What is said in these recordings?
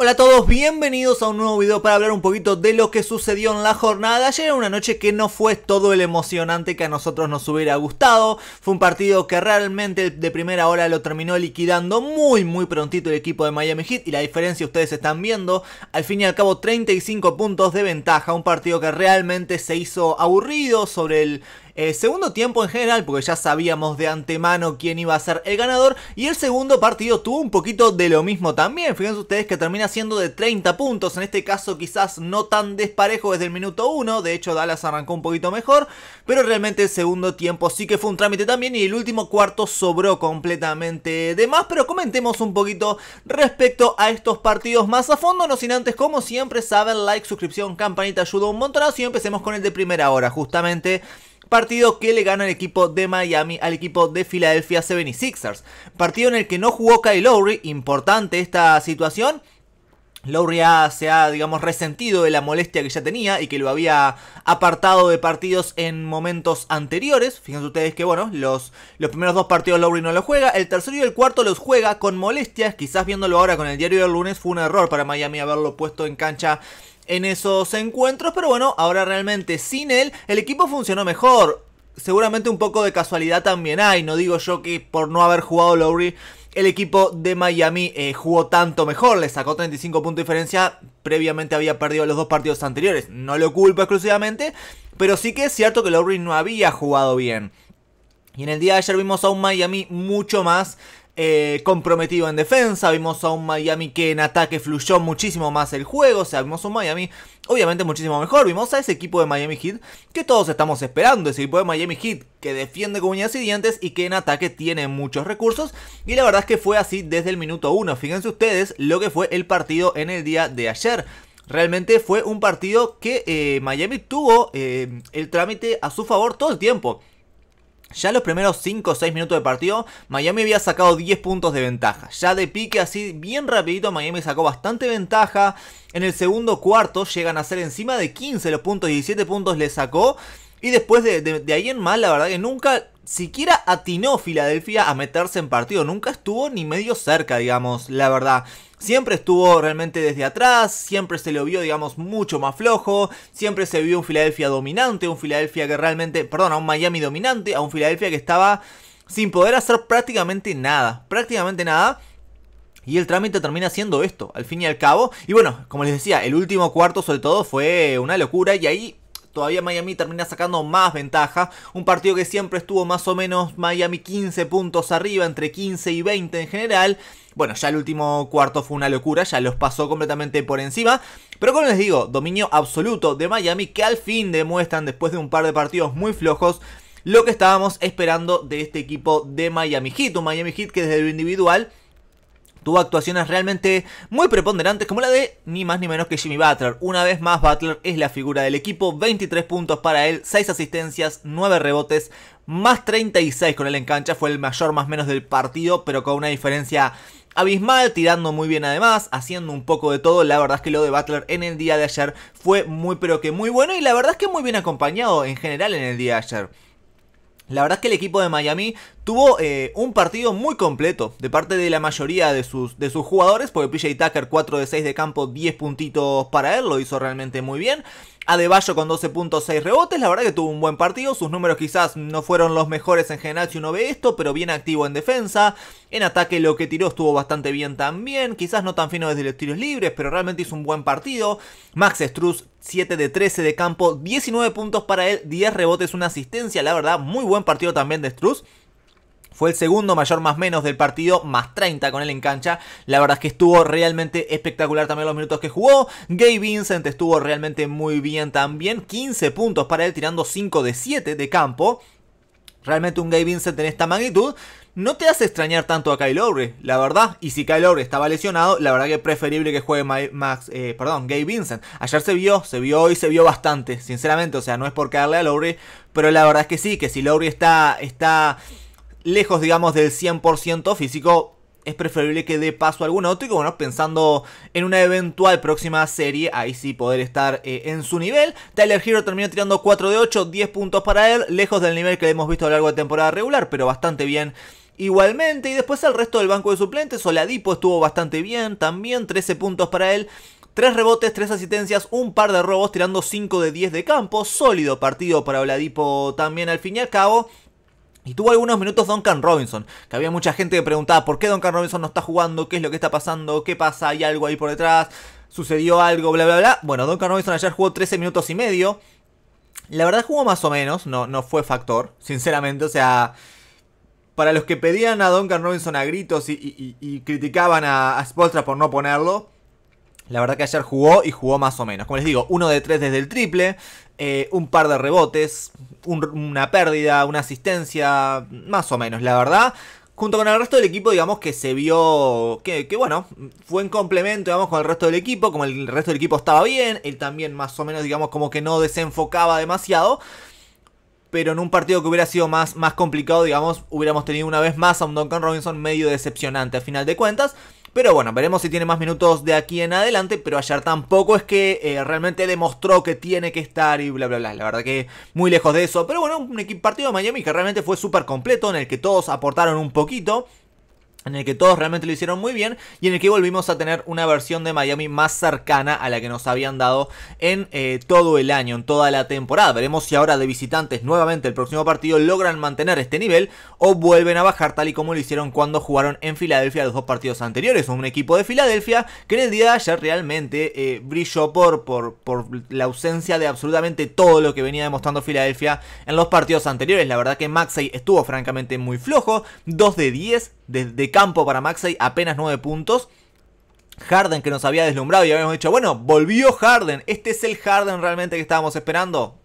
Hola a todos, bienvenidos a un nuevo video para hablar un poquito de lo que sucedió en la jornada. Ayer era una noche que no fue todo el emocionante que a nosotros nos hubiera gustado. Fue un partido que realmente de primera hora lo terminó liquidando muy muy prontito el equipo de Miami Heat y la diferencia ustedes están viendo. Al fin y al cabo 35 puntos de ventaja, un partido que realmente se hizo aburrido sobre el eh, segundo tiempo en general, porque ya sabíamos de antemano quién iba a ser el ganador. Y el segundo partido tuvo un poquito de lo mismo también. Fíjense ustedes que termina siendo de 30 puntos. En este caso quizás no tan desparejo desde el minuto 1. De hecho Dallas arrancó un poquito mejor. Pero realmente el segundo tiempo sí que fue un trámite también. Y el último cuarto sobró completamente de más. Pero comentemos un poquito respecto a estos partidos más a fondo. No sin antes, como siempre, saben, like, suscripción, campanita, ayuda un montonazo. Y empecemos con el de primera hora. Justamente partido que le gana el equipo de Miami al equipo de Philadelphia 76ers. Partido en el que no jugó Kyle Lowry, importante esta situación. Lowry se ha, digamos, resentido de la molestia que ya tenía y que lo había apartado de partidos en momentos anteriores. Fíjense ustedes que, bueno, los, los primeros dos partidos Lowry no los juega. El tercero y el cuarto los juega con molestias. Quizás viéndolo ahora con el diario del lunes fue un error para Miami haberlo puesto en cancha en esos encuentros, pero bueno, ahora realmente sin él el equipo funcionó mejor. Seguramente un poco de casualidad también hay, no digo yo que por no haber jugado Lowry el equipo de Miami eh, jugó tanto mejor, le sacó 35 puntos de diferencia, previamente había perdido los dos partidos anteriores, no lo culpo exclusivamente, pero sí que es cierto que Lowry no había jugado bien. Y en el día de ayer vimos a un Miami mucho más eh, comprometido en defensa, vimos a un Miami que en ataque fluyó muchísimo más el juego, o sea, vimos a un Miami obviamente muchísimo mejor, vimos a ese equipo de Miami Heat que todos estamos esperando, ese equipo de Miami Heat que defiende con uñas y dientes y que en ataque tiene muchos recursos y la verdad es que fue así desde el minuto 1, fíjense ustedes lo que fue el partido en el día de ayer. Realmente fue un partido que eh, Miami tuvo eh, el trámite a su favor todo el tiempo. Ya los primeros 5 o 6 minutos de partido, Miami había sacado 10 puntos de ventaja. Ya de pique así, bien rapidito, Miami sacó bastante ventaja. En el segundo cuarto llegan a ser encima de 15 los puntos, 17 puntos le sacó. Y después de, de ahí en más, la verdad que nunca siquiera atinó Filadelfia a meterse en partido, nunca estuvo ni medio cerca, digamos, la verdad. Siempre estuvo realmente desde atrás, siempre se lo vio, digamos, mucho más flojo, siempre se vio un Filadelfia dominante, un Filadelfia que realmente, perdón, a un Miami dominante, a un Filadelfia que estaba sin poder hacer prácticamente nada, prácticamente nada. Y el trámite termina siendo esto, al fin y al cabo. Y bueno, como les decía, el último cuarto sobre todo fue una locura y ahí todavía Miami termina sacando más ventaja. Un partido que siempre estuvo más o menos Miami 15 puntos arriba, entre 15 y 20 en general. Bueno, ya el último cuarto fue una locura, ya los pasó completamente por encima. Pero como les digo, dominio absoluto de Miami que al fin demuestran después de un par de partidos muy flojos lo que estábamos esperando de este equipo de Miami Heat. Un Miami Heat que desde lo individual Tuvo actuaciones realmente muy preponderantes como la de ni más ni menos que Jimmy Butler. Una vez más Butler es la figura del equipo, 23 puntos para él, 6 asistencias, 9 rebotes, más 36 con él en cancha, fue el mayor más menos del partido, pero con una diferencia abismal, tirando muy bien además, haciendo un poco de todo. La verdad es que lo de Butler en el día de ayer fue muy pero que muy bueno y la verdad es que muy bien acompañado en general en el día de ayer. La verdad es que el equipo de Miami tuvo eh, un partido muy completo de parte de la mayoría de sus, de sus jugadores, porque PJ Tucker 4 de 6 de campo, 10 puntitos para él, lo hizo realmente muy bien. Adebayo con puntos 12.6 rebotes, la verdad que tuvo un buen partido, sus números quizás no fueron los mejores en general si uno ve esto, pero bien activo en defensa, en ataque lo que tiró estuvo bastante bien también, quizás no tan fino desde los tiros libres, pero realmente hizo un buen partido. Max Struz 7 de 13 de campo, 19 puntos para él, 10 rebotes, una asistencia, la verdad muy buen partido también de Struz. Fue el segundo mayor más menos del partido, más 30 con él en cancha. La verdad es que estuvo realmente espectacular también los minutos que jugó. Gay Vincent estuvo realmente muy bien también. 15 puntos para él tirando 5 de 7 de campo. Realmente un Gay Vincent en esta magnitud no te hace extrañar tanto a Kyle Lowry, la verdad. Y si Kyle Lowry estaba lesionado, la verdad que es preferible que juegue Max, eh, perdón, Gabe Vincent. Ayer se vio, se vio hoy, se vio bastante, sinceramente. O sea, no es por caerle a Lowry, pero la verdad es que sí, que si Lowry está, está lejos, digamos, del 100% físico, es preferible que dé paso a algún otro y bueno, pensando en una eventual próxima serie, ahí sí poder estar eh, en su nivel. Tyler Hero terminó tirando 4 de 8, 10 puntos para él, lejos del nivel que le hemos visto a lo largo de temporada regular, pero bastante bien. Igualmente, y después el resto del banco de suplentes, Oladipo estuvo bastante bien, también 13 puntos para él. 3 rebotes, 3 asistencias, un par de robos tirando 5 de 10 de campo. Sólido partido para Oladipo también al fin y al cabo. Y tuvo algunos minutos Duncan Robinson, que había mucha gente que preguntaba por qué Duncan Robinson no está jugando, qué es lo que está pasando, qué pasa, hay algo ahí por detrás, sucedió algo, bla, bla, bla. Bueno, Duncan Robinson ayer jugó 13 minutos y medio. La verdad jugó más o menos, no, no fue factor, sinceramente. O sea, para los que pedían a Duncan Robinson a gritos y, criticaban a, a por no ponerlo, la verdad que ayer jugó y jugó más o menos. Como les digo, uno de tres desde el triple, eh, un par de rebotes, una pérdida, una asistencia, más o menos, la verdad. Junto con el resto del equipo, digamos que se vio que, bueno, fue en complemento, digamos, con el resto del equipo. Como el resto del equipo estaba bien, él también más o menos, digamos, como que no desenfocaba demasiado pero en un partido que hubiera sido más, más complicado, digamos, hubiéramos tenido una vez más a un Duncan Robinson medio decepcionante a final de cuentas. Pero bueno, veremos si tiene más minutos de aquí en adelante. Pero ayer tampoco es que eh, realmente demostró que tiene que estar y bla, bla, bla. La verdad que muy lejos de eso. Pero bueno, un partido de Miami que realmente fue súper completo, en el que todos aportaron un poquito en el que todos realmente lo hicieron muy bien y en el que volvimos a tener una versión de Miami más cercana a la que nos habían dado en eh, todo el año, en toda la temporada. Veremos si ahora de visitantes nuevamente el próximo partido logran mantener este nivel o vuelven a bajar tal y como lo hicieron cuando jugaron en Filadelfia los dos partidos anteriores. Un equipo de Filadelfia que en el día de ayer realmente eh, brilló por, por, por la ausencia de absolutamente todo lo que venía demostrando Filadelfia en los partidos anteriores. La verdad que Maxey estuvo francamente muy flojo, 2 de 10, de campo para Maxey, apenas 9 puntos. Harden que nos había deslumbrado y habíamos dicho, bueno, volvió Harden, este es el Harden realmente que estábamos esperando.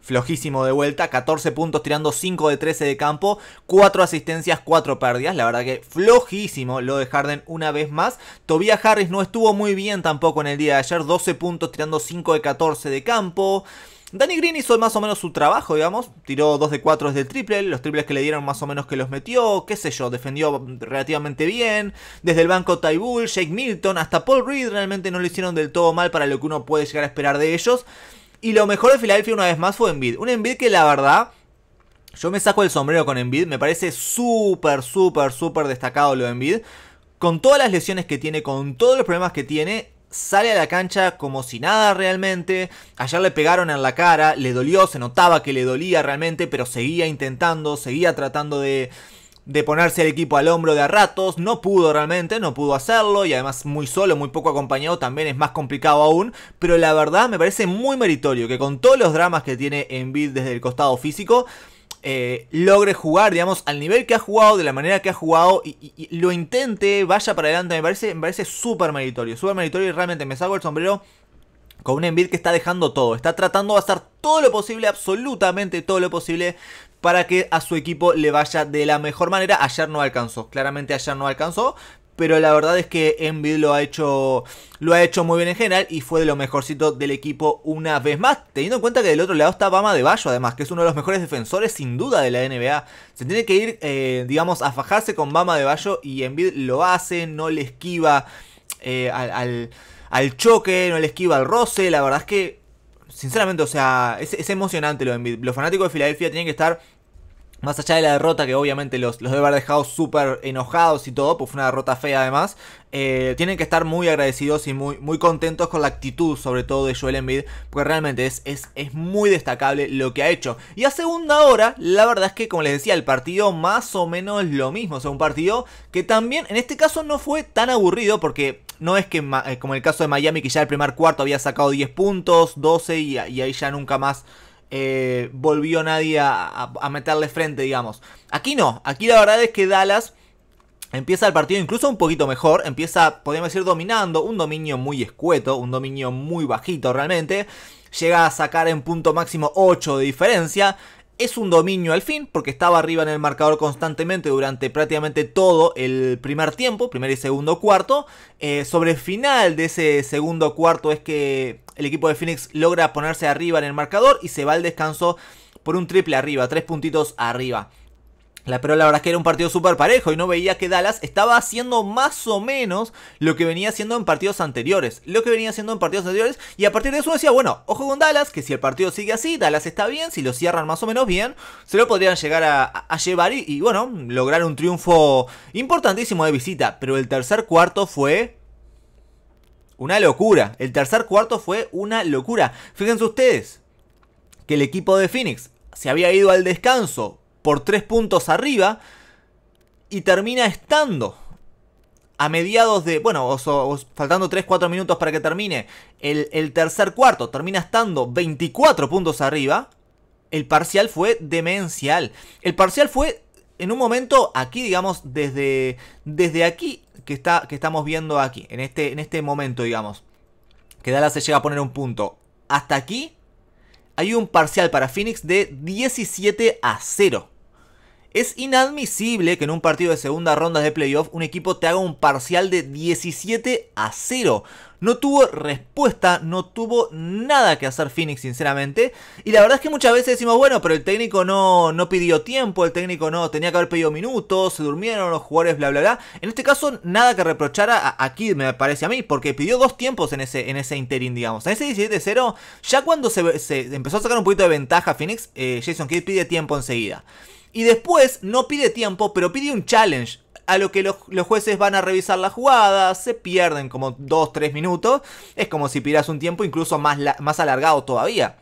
Flojísimo de vuelta, 14 puntos tirando 5 de 13 de campo, 4 asistencias, 4 pérdidas, la verdad que flojísimo lo de Harden una vez más. Tobias Harris no estuvo muy bien tampoco en el día de ayer, 12 puntos tirando 5 de 14 de campo. Danny Green hizo más o menos su trabajo, digamos. Tiró 2 de 4 desde el triple. Los triples que le dieron más o menos que los metió. Qué sé yo, defendió relativamente bien. Desde el banco Ty Bull, Jake Milton, hasta Paul Reed realmente no lo hicieron del todo mal para lo que uno puede llegar a esperar de ellos. Y lo mejor de Filadelfia una vez más fue Embiid. Un Embiid que la verdad... Yo me saco el sombrero con Embiid. Me parece súper, súper, súper destacado lo de Embiid. Con todas las lesiones que tiene, con todos los problemas que tiene, sale a la cancha como si nada realmente. Ayer le pegaron en la cara, le dolió, se notaba que le dolía realmente, pero seguía intentando, seguía tratando de, de ponerse el equipo al hombro de a ratos. No pudo realmente, no pudo hacerlo y además muy solo, muy poco acompañado también es más complicado aún. Pero la verdad me parece muy meritorio que con todos los dramas que tiene Envid desde el costado físico, eh, logre jugar, digamos, al nivel que ha jugado, de la manera que ha jugado, y, lo intente, vaya para adelante. Me parece, me parece súper meritorio, súper meritorio y realmente me salgo el sombrero con un envid. que está dejando todo, está tratando de hacer todo lo posible, absolutamente todo lo posible para que a su equipo le vaya de la mejor manera. Ayer no alcanzó, claramente ayer no alcanzó, pero la verdad es que Envid lo ha hecho lo ha hecho muy bien en general y fue de lo mejorcito del equipo una vez más, teniendo en cuenta que del otro lado está Bama de Bayo además, que es uno de los mejores defensores sin duda de la NBA. Se tiene que ir, eh, digamos, a fajarse con Bama de Bayo y Envid lo hace, no le esquiva eh, al, choque, no le esquiva al roce, la verdad es que sinceramente, o sea, es, emocionante lo de Los fanáticos de Filadelfia tienen que estar más allá de la derrota, que obviamente los, los debe haber dejado súper enojados y todo, pues fue una derrota fea además, eh, tienen que estar muy agradecidos y muy, muy contentos con la actitud, sobre todo de Joel Embiid, porque realmente es, es, muy destacable lo que ha hecho. Y a segunda hora, la verdad es que, como les decía, el partido más o menos lo mismo, o sea, un partido que también, en este caso, no fue tan aburrido, porque no es que eh, como el caso de Miami, que ya el primer cuarto había sacado 10 puntos, 12 y ahí ya nunca más eh, volvió nadie a, meterle frente, digamos. Aquí no, aquí la verdad es que Dallas empieza el partido incluso un poquito mejor, empieza, podríamos decir, dominando, un dominio muy escueto, un dominio muy bajito realmente. Llega a sacar en punto máximo 8 de diferencia. Es un dominio al fin, porque estaba arriba en el marcador constantemente durante prácticamente todo el primer tiempo, primer y segundo cuarto. Eh, sobre el final de ese segundo cuarto es que el equipo de Phoenix logra ponerse arriba en el marcador y se va al descanso por un triple arriba, tres puntitos arriba. La, pero la verdad es que era un partido súper parejo y no veía que Dallas estaba haciendo más o menos lo que venía haciendo en partidos anteriores. Lo que venía haciendo en partidos anteriores. Y a partir de eso decía, bueno, ojo con Dallas, que si el partido sigue así, Dallas está bien, si lo cierran más o menos bien, se lo podrían llegar a, llevar y, y bueno, lograr un triunfo importantísimo de visita. Pero el tercer cuarto fue una locura. El tercer cuarto fue una locura. Fíjense ustedes que el equipo de Phoenix se había ido al descanso por tres puntos arriba y termina estando a mediados de, bueno, faltando 3-4 minutos para que termine el, el, tercer cuarto, termina estando 24 puntos arriba. El parcial fue demencial. El parcial fue en un momento aquí, digamos, desde, desde aquí que, está, que estamos viendo aquí, en este, en este momento, digamos, que Dallas se llega a poner un punto, hasta aquí hay un parcial para Phoenix de 17 a 0. Es inadmisible que en un partido de segunda ronda de playoff un equipo te haga un parcial de 17 a 0. No tuvo respuesta, no tuvo nada que hacer Phoenix, sinceramente. Y la verdad es que muchas veces decimos, bueno, pero el técnico no, no pidió tiempo, el técnico no tenía que haber pedido minutos, se durmieron los jugadores, bla, bla, bla. En este caso, nada que reprochar a, Kidd, me parece a mí, porque pidió dos tiempos en ese, en ese interín, digamos. En ese 17-0, ya cuando se, empezó a sacar un poquito de ventaja Phoenix, eh, Jason Kidd pide tiempo enseguida. Y después no pide tiempo, pero pide un challenge. A lo que los, jueces van a revisar la jugada, se pierden como 2-3 minutos. Es como si pidas un tiempo incluso más, más alargado todavía.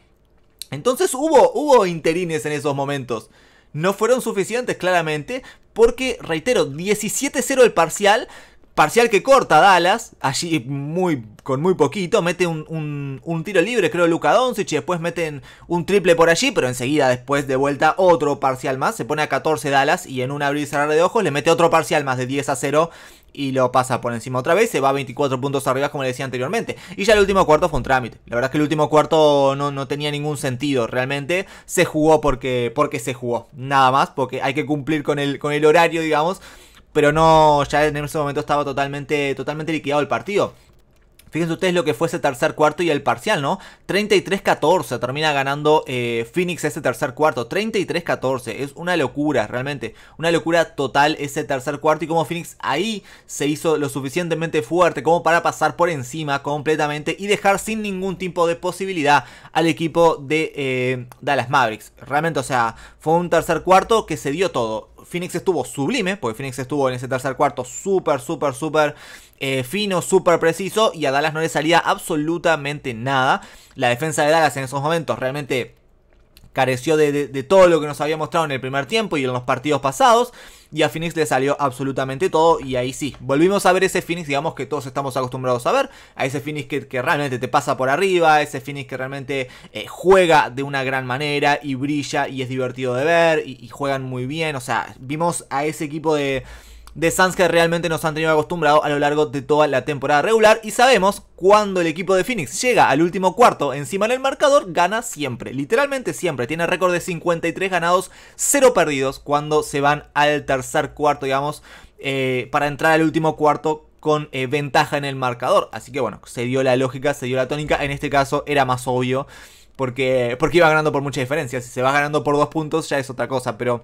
Entonces hubo, hubo interines en esos momentos. No fueron suficientes, claramente, porque, reitero, 17-0 el parcial Parcial que corta Dallas, allí muy, con muy poquito, mete un, un, tiro libre, creo, Luca Doncic, y después meten un triple por allí, pero enseguida después de vuelta otro parcial más, se pone a 14 Dallas y en un abrir y cerrar de ojos le mete otro parcial más de 10 a 0 y lo pasa por encima otra vez, se va 24 puntos arriba como le decía anteriormente. Y ya el último cuarto fue un trámite. La verdad es que el último cuarto no, no tenía ningún sentido, realmente se jugó porque, porque se jugó, nada más, porque hay que cumplir con el, con el horario, digamos pero no, ya en ese momento estaba totalmente, totalmente liquidado el partido. Fíjense ustedes lo que fue ese tercer cuarto y el parcial, ¿no? 33-14 termina ganando eh, Phoenix ese tercer cuarto. 33-14. Es una locura, realmente. Una locura total ese tercer cuarto. Y como Phoenix ahí se hizo lo suficientemente fuerte como para pasar por encima completamente y dejar sin ningún tipo de posibilidad al equipo de eh, Dallas Mavericks. Realmente, o sea, fue un tercer cuarto que se dio todo. Phoenix estuvo sublime, porque Phoenix estuvo en ese tercer cuarto súper, súper, súper eh, fino, súper preciso, y a Dallas no le salía absolutamente nada. La defensa de Dallas en esos momentos realmente careció de, todo lo que nos había mostrado en el primer tiempo y en los partidos pasados. Y a Phoenix le salió absolutamente todo. Y ahí sí, volvimos a ver ese Phoenix, digamos, que todos estamos acostumbrados a ver. A ese Phoenix que, realmente te pasa por arriba. ese Phoenix que realmente eh, juega de una gran manera y brilla y es divertido de ver. Y, y juegan muy bien. O sea, vimos a ese equipo de de Suns que realmente nos han tenido acostumbrados a lo largo de toda la temporada regular y sabemos cuando el equipo de Phoenix llega al último cuarto encima en el marcador gana siempre, literalmente siempre, tiene récord de 53 ganados, 0 perdidos cuando se van al tercer cuarto, digamos, eh, para entrar al último cuarto con eh, ventaja en el marcador, así que bueno, se dio la lógica, se dio la tónica, en este caso era más obvio porque, porque iba ganando por mucha diferencia, si se va ganando por dos puntos ya es otra cosa, pero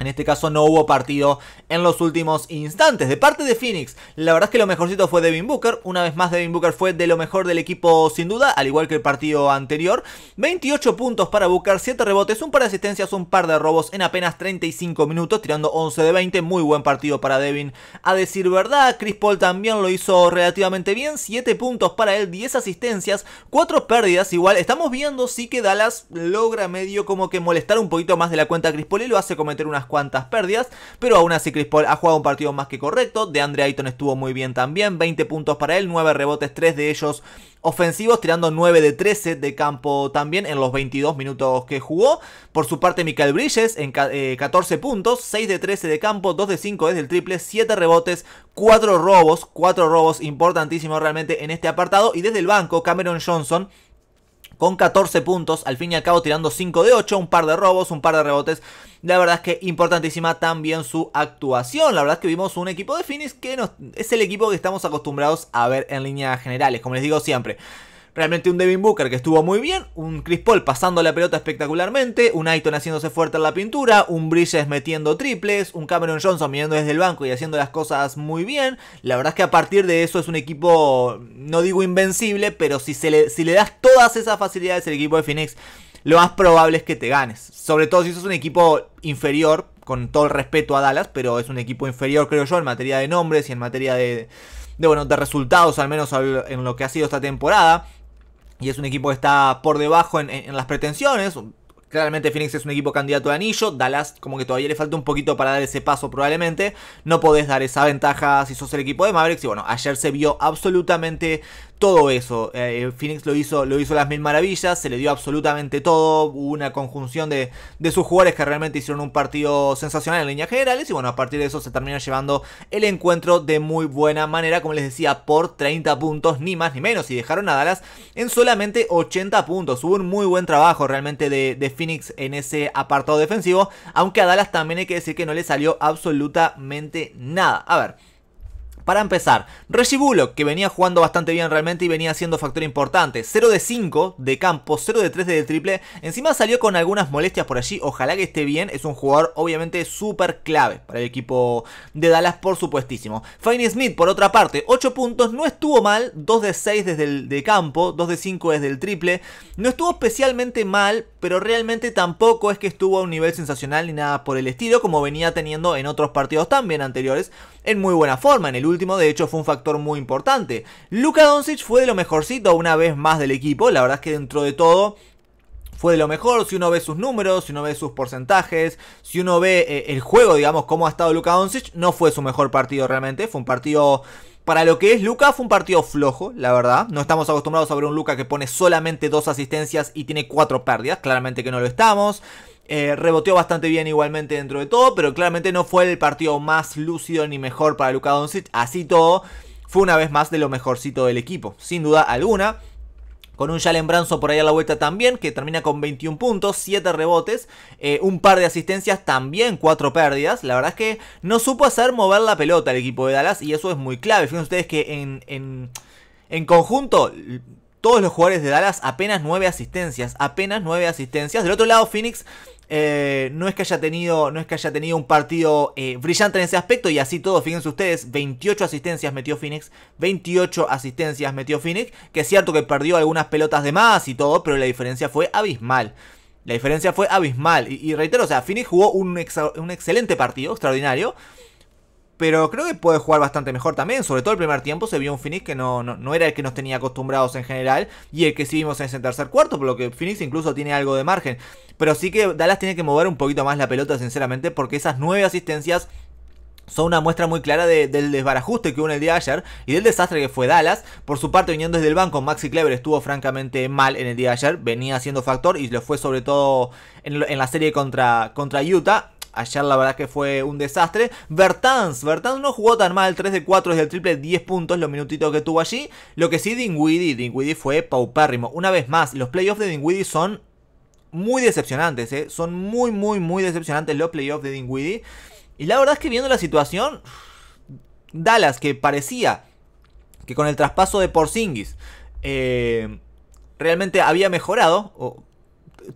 en este caso no hubo partido en los últimos instantes. De parte de Phoenix, la verdad es que lo mejorcito fue Devin Booker. Una vez más Devin Booker fue de lo mejor del equipo sin duda, al igual que el partido anterior. 28 puntos para Booker, 7 rebotes, un par de asistencias, un par de robos en apenas 35 minutos, tirando 11 de 20. Muy buen partido para Devin, a decir verdad. Chris Paul también lo hizo relativamente bien. 7 puntos para él, 10 asistencias, 4 pérdidas. Igual estamos viendo sí que Dallas logra medio como que molestar un poquito más de la cuenta a Chris Paul y lo hace cometer unas Cuántas pérdidas, pero aún así Chris Paul ha jugado un partido más que correcto, de Andre Ayton estuvo muy bien también, 20 puntos para él, 9 rebotes, 3 de ellos ofensivos, tirando 9 de 13 de campo también en los 22 minutos que jugó. Por su parte, Michael Bridges en 14 eh, puntos, 6 de 13 de campo, 2 de 5 desde el triple, 7 rebotes, 4 robos, 4 robos importantísimos realmente en este apartado. Y desde el banco, Cameron Johnson con 14 puntos, al fin y al cabo tirando 5 de 8, un par de robos, un par de rebotes. La verdad es que importantísima también su actuación. La verdad es que vimos un equipo de Phoenix que es el equipo que estamos acostumbrados a ver en líneas generales, como les digo siempre. Realmente un Devin Booker que estuvo muy bien, un Chris Paul pasando la pelota espectacularmente, un Aiton haciéndose fuerte en la pintura, un Bridges metiendo triples, un Cameron Johnson viniendo desde el banco y haciendo las cosas muy bien. La verdad es que a partir de eso es un equipo, no digo invencible, pero si, se le, si le das todas esas facilidades al equipo de Phoenix, lo más probable es que te ganes. Sobre todo si es un equipo inferior, con todo el respeto a Dallas, pero es un equipo inferior, creo yo, en materia de nombres y en materia de, de bueno, de resultados, al menos en lo que ha sido esta temporada. Y es un equipo que está por debajo en, las pretensiones. Claramente Phoenix es un equipo candidato de anillo. Dallas como que todavía le falta un poquito para dar ese paso probablemente. No podés dar esa ventaja si sos el equipo de Mavericks. Y bueno, ayer se vio absolutamente todo eso. Eh, eh, Phoenix lo hizo, lo hizo las mil maravillas, se le dio absolutamente todo, hubo una conjunción de, de, sus jugadores que realmente hicieron un partido sensacional en líneas generales y bueno, a partir de eso se termina llevando el encuentro de muy buena manera, como les decía, por 30 puntos, ni más ni menos, y dejaron a Dallas en solamente 80 puntos. Hubo un muy buen trabajo realmente de, de Phoenix en ese apartado defensivo, aunque a Dallas también hay que decir que no le salió absolutamente nada. A ver. Para empezar, Reggie Bullock, que venía jugando bastante bien realmente y venía siendo factor importante. 0 de 5 de campo, 0 de 3 el triple. Encima salió con algunas molestias por allí. Ojalá que esté bien. Es un jugador obviamente súper clave para el equipo de Dallas, por supuestísimo. Fine Smith, por otra parte, 8 puntos. No estuvo mal. 2 de 6 desde el de campo, 2 de 5 desde el triple. No estuvo especialmente mal, pero realmente tampoco es que estuvo a un nivel sensacional ni nada por el estilo, como venía teniendo en otros partidos también anteriores. En muy buena forma, en el último de hecho fue un factor muy importante. Luka Doncic fue de lo mejorcito una vez más del equipo, la verdad es que dentro de todo fue de lo mejor. Si uno ve sus números, si uno ve sus porcentajes, si uno ve eh, el juego, digamos, cómo ha estado Luka Doncic, no fue su mejor partido realmente. Fue un partido. Para lo que es Luca, fue un partido flojo, la verdad. No estamos acostumbrados a ver un Luca que pone solamente dos asistencias y tiene cuatro pérdidas. Claramente que no lo estamos. Eh, reboteó bastante bien igualmente dentro de todo, pero claramente no fue el partido más lúcido ni mejor para Luka Doncic. Así todo, fue una vez más de lo mejorcito del equipo, sin duda alguna. Con un Jalen Branzo por ahí a la vuelta también, que termina con 21 puntos, 7 rebotes, eh, un par de asistencias, también 4 pérdidas. La verdad es que no supo hacer mover la pelota el equipo de Dallas y eso es muy clave. Fíjense ustedes que en, en, en conjunto todos los jugadores de Dallas apenas 9 asistencias, apenas 9 asistencias. Del otro lado, Phoenix eh, no, es que haya tenido, no es que haya tenido un partido eh, brillante en ese aspecto y así todo, fíjense ustedes, 28 asistencias metió Phoenix, 28 asistencias metió Phoenix, que es cierto que perdió algunas pelotas de más y todo, pero la diferencia fue abismal. La diferencia fue abismal y, reitero, o sea, Phoenix jugó un, un excelente partido, extraordinario, pero creo que puede jugar bastante mejor también. Sobre todo el primer tiempo se vio un Phoenix que no, no, era el que nos tenía acostumbrados en general. Y el que sí vimos en ese tercer cuarto. Por lo que Phoenix incluso tiene algo de margen. Pero sí que Dallas tiene que mover un poquito más la pelota, sinceramente. Porque esas nueve asistencias son una muestra muy clara del desbarajuste que hubo en el día de ayer y del desastre que fue Dallas. Por su parte, viniendo desde el banco, Maxi Clever estuvo francamente mal en el día ayer, venía siendo factor y lo fue sobre todo en, la serie contra, contra Utah. Ayer la verdad que fue un desastre. Bertans, Bertans no jugó tan mal, 3 de 4 desde el triple, 10 puntos los minutitos que tuvo allí. Lo que sí Dinwiddie, Dinwiddie fue paupérrimo. Una vez más, los playoffs de Dinwiddie son muy decepcionantes, eh. son muy, muy, muy decepcionantes los playoffs de Dinwiddie. Y la verdad es que viendo la situación, Dallas, que parecía que con el traspaso de Porzingis eh, realmente había mejorado,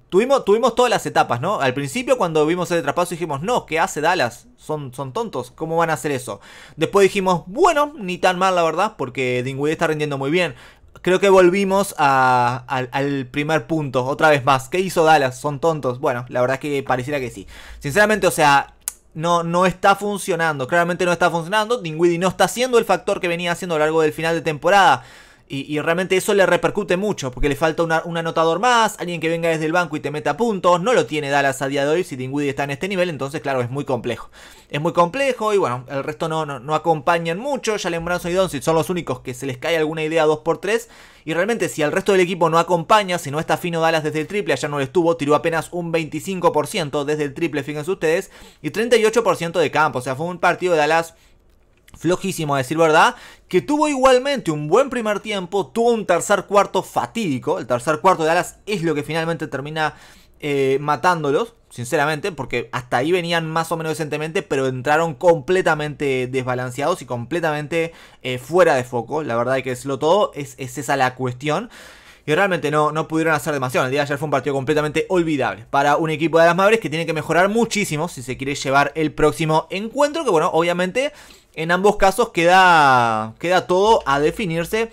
tuvimos, tuvimos todas las etapas, ¿no? Al principio cuando vimos el traspaso dijimos, no, ¿qué hace Dallas? Son, son tontos, ¿cómo van a hacer eso? Después dijimos, bueno, ni tan mal la verdad, porque Dingwiddie está rindiendo muy bien. Creo que volvimos al primer punto, otra vez más. ¿Qué hizo Dallas? Son tontos. Bueno, la verdad que pareciera que sí. Sinceramente, o sea, no, no está funcionando. Claramente no está funcionando. Dingwiddie no está siendo el factor que venía haciendo a lo largo del final de temporada. Y, realmente eso le repercute mucho, porque le falta un anotador más, alguien que venga desde el banco y te meta puntos. No lo tiene Dallas a día de hoy, si Dinwiddie está en este nivel, entonces claro, es muy complejo. Es muy complejo y bueno, el resto no, no, acompañan mucho. Ya Branson y Doncic son los únicos que se les cae alguna idea 2x3. Y realmente si al resto del equipo no acompaña, si no está fino Dallas desde el triple, allá no lo estuvo, tiró apenas un 25% desde el triple, fíjense ustedes, y 38% de campo. O sea, fue un partido de Dallas flojísimo a decir verdad, que tuvo igualmente un buen primer tiempo, tuvo un tercer cuarto fatídico, el tercer cuarto de alas es lo que finalmente termina eh, matándolos, sinceramente, porque hasta ahí venían más o menos decentemente, pero entraron completamente desbalanceados y completamente eh, fuera de foco, la verdad es que es lo todo, es, esa la cuestión. Y realmente no, pudieron hacer demasiado. El día de ayer fue un partido completamente olvidable para un equipo de alas madres que tiene que mejorar muchísimo si se quiere llevar el próximo encuentro. Que bueno, obviamente en ambos casos queda, queda todo a definirse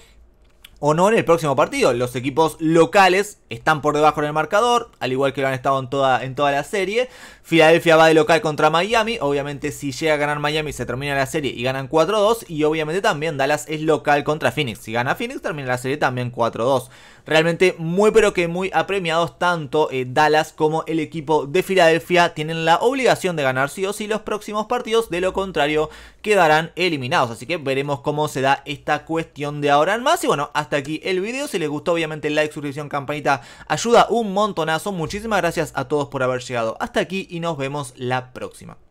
o no en el próximo partido. Los equipos locales están por debajo en el marcador, al igual que lo han estado en toda, en toda la serie. Filadelfia va de local contra Miami. Obviamente, si llega a ganar Miami, se termina la serie y ganan 4-2. Y obviamente también Dallas es local contra Phoenix. Si gana Phoenix, termina la serie también 4-2 realmente muy pero que muy apremiados tanto eh, Dallas como el equipo de Filadelfia tienen la obligación de ganar sí o sí los próximos partidos, de lo contrario quedarán eliminados, así que veremos cómo se da esta cuestión de ahora en más y bueno, hasta aquí el video, si les gustó obviamente like, suscripción, campanita, ayuda un montonazo, muchísimas gracias a todos por haber llegado hasta aquí y nos vemos la próxima.